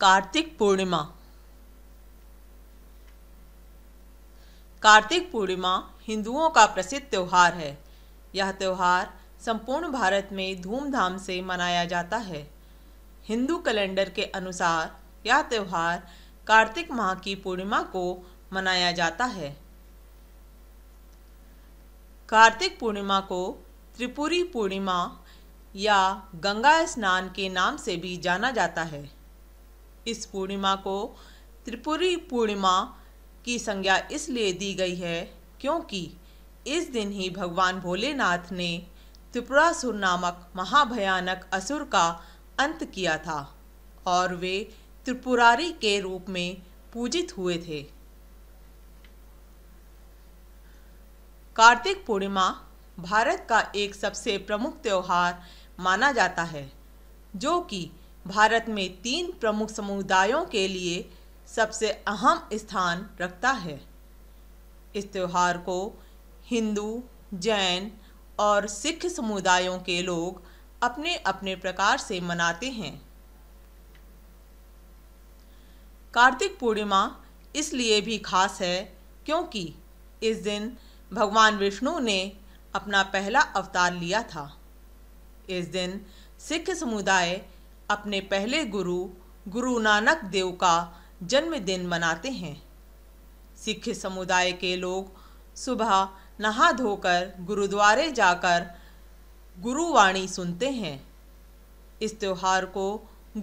कार्तिक पूर्णिमा कार्तिक पूर्णिमा हिंदुओं का प्रसिद्ध त्यौहार है यह त्यौहार संपूर्ण भारत में धूमधाम से मनाया जाता है हिंदू कैलेंडर के अनुसार यह त्यौहार कार्तिक माह की पूर्णिमा को मनाया जाता है कार्तिक पूर्णिमा को त्रिपुरी पूर्णिमा या गंगा स्नान के नाम से भी जाना जाता है किस पूर्णिमा को त्रिपुरी पूर्णिमा की संज्ञा इसलिए दी गई है क्योंकि इस दिन ही भगवान भोलेनाथ ने त्रिपुरासुर नामक महाभयानक असुर का अंत किया था और वे त्रिपुरारी के रूप में पूजित हुए थे कार्तिक पूर्णिमा भारत का एक सबसे प्रमुख त्यौहार माना जाता है जो कि भारत में तीन प्रमुख समुदायों के लिए सबसे अहम स्थान रखता है इस त्यौहार को हिंदू जैन और सिख समुदायों के लोग अपने अपने प्रकार से मनाते हैं कार्तिक पूर्णिमा इसलिए भी खास है क्योंकि इस दिन भगवान विष्णु ने अपना पहला अवतार लिया था इस दिन सिख समुदाय अपने पहले गुरु गुरु नानक देव का जन्मदिन मनाते हैं सिख समुदाय के लोग सुबह नहा धोकर गुरुद्वारे जाकर गुरुवाणी सुनते हैं इस त्यौहार को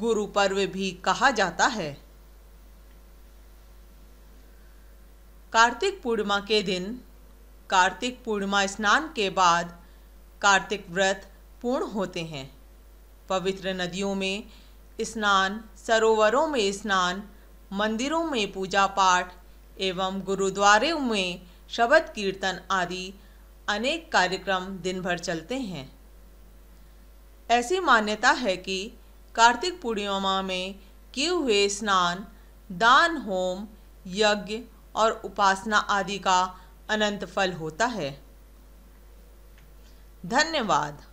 गुरु पर्व भी कहा जाता है कार्तिक पूर्णिमा के दिन कार्तिक पूर्णिमा स्नान के बाद कार्तिक व्रत पूर्ण होते हैं पवित्र नदियों में स्नान सरोवरों में स्नान मंदिरों में पूजा पाठ एवं गुरुद्वारों में शबद कीर्तन आदि अनेक कार्यक्रम दिन भर चलते हैं ऐसी मान्यता है कि कार्तिक पूर्णिमा में किए हुए स्नान दान होम यज्ञ और उपासना आदि का अनंत फल होता है धन्यवाद